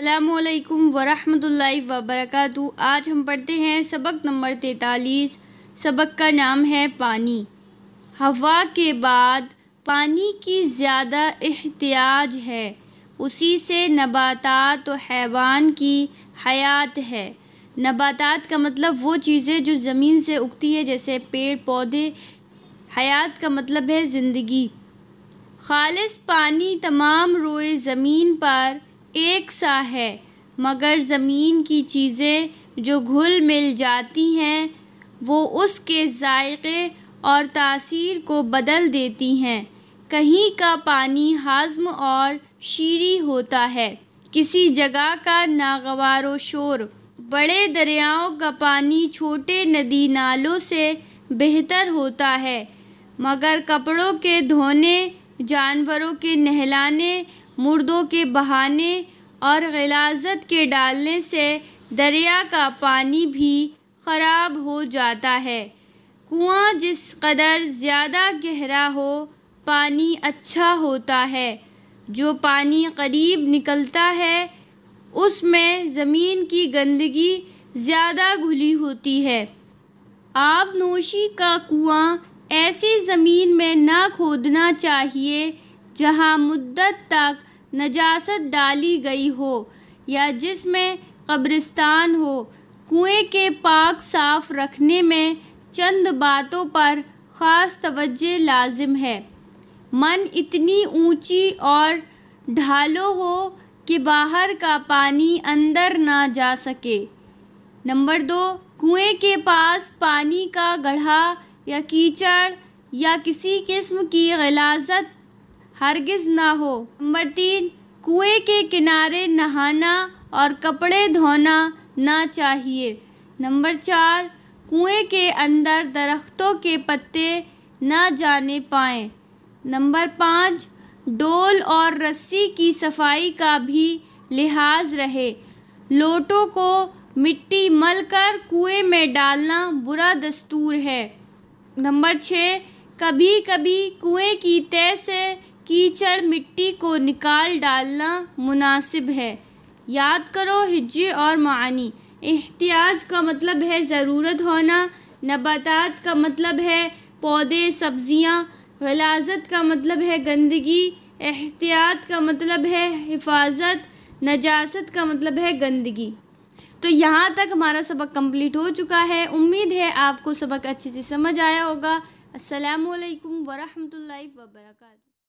अल्लाम वरहमतुल्ला वबरक आज हम पढ़ते हैं सबक नंबर तैतालीस सबक का नाम है पानी हवा के बाद पानी की ज़्यादा एहतियाज है उसी से नबातात और हैवान की हयात है नबातात का मतलब वो चीज़ें जो ज़मीन से उगती है जैसे पेड़ पौधे हयात का मतलब है ज़िंदगी खालिस पानी तमाम रोए ज़मीन पर एक सा है मगर ज़मीन की चीज़ें जो घुल मिल जाती हैं वो उसके जायके और तासीर को बदल देती हैं कहीं का पानी हाजम और शीरी होता है किसी जगह का नागवार शोर बड़े दरियाओं का पानी छोटे नदी नालों से बेहतर होता है मगर कपड़ों के धोने जानवरों के नहलाने मुर्दों के बहाने और गलाजत के डालने से दरिया का पानी भी ख़राब हो जाता है कुआं जिस कदर ज़्यादा गहरा हो पानी अच्छा होता है जो पानी करीब निकलता है उसमें ज़मीन की गंदगी ज़्यादा घुली होती है नोशी का कुआं ऐसी ज़मीन में ना खोदना चाहिए जहां मुद्दत तक नजासत डाली गई हो या जिसमें कब्रिस्तान हो कुएं के पाक साफ रखने में चंद बातों पर ख़ास तवज्जे लाजिम है मन इतनी ऊंची और ढालो हो कि बाहर का पानी अंदर ना जा सके नंबर दो कुएं के पास पानी का गढ़ा या कीचड़ या किसी किस्म की गलाजत हरगिज़ ना हो नंबर तीन कुएं के किनारे नहाना और कपड़े धोना ना चाहिए नंबर चार कुएं के अंदर दरख्तों के पत्ते ना जाने पाएँ नंबर पाँच डोल और रस्सी की सफाई का भी लिहाज रहे लोटों को मिट्टी मल कर कुएँ में डालना बुरा दस्तूर है नंबर छः कभी कभी कुएँ की तय से कीचड़ मिट्टी को निकाल डालना मुनासिब है याद करो हिज्जे और मानी एहतियाज का मतलब है ज़रूरत होना नबातात का मतलब है पौधे सब्जियाँ गलाजत का मतलब है गंदगी एहतियात का मतलब है हिफाजत नजासत का मतलब है गंदगी तो यहाँ तक हमारा सबक कंप्लीट हो चुका है उम्मीद है आपको सबक अच्छे से समझ आया होगा असलकम वरहमल वर्का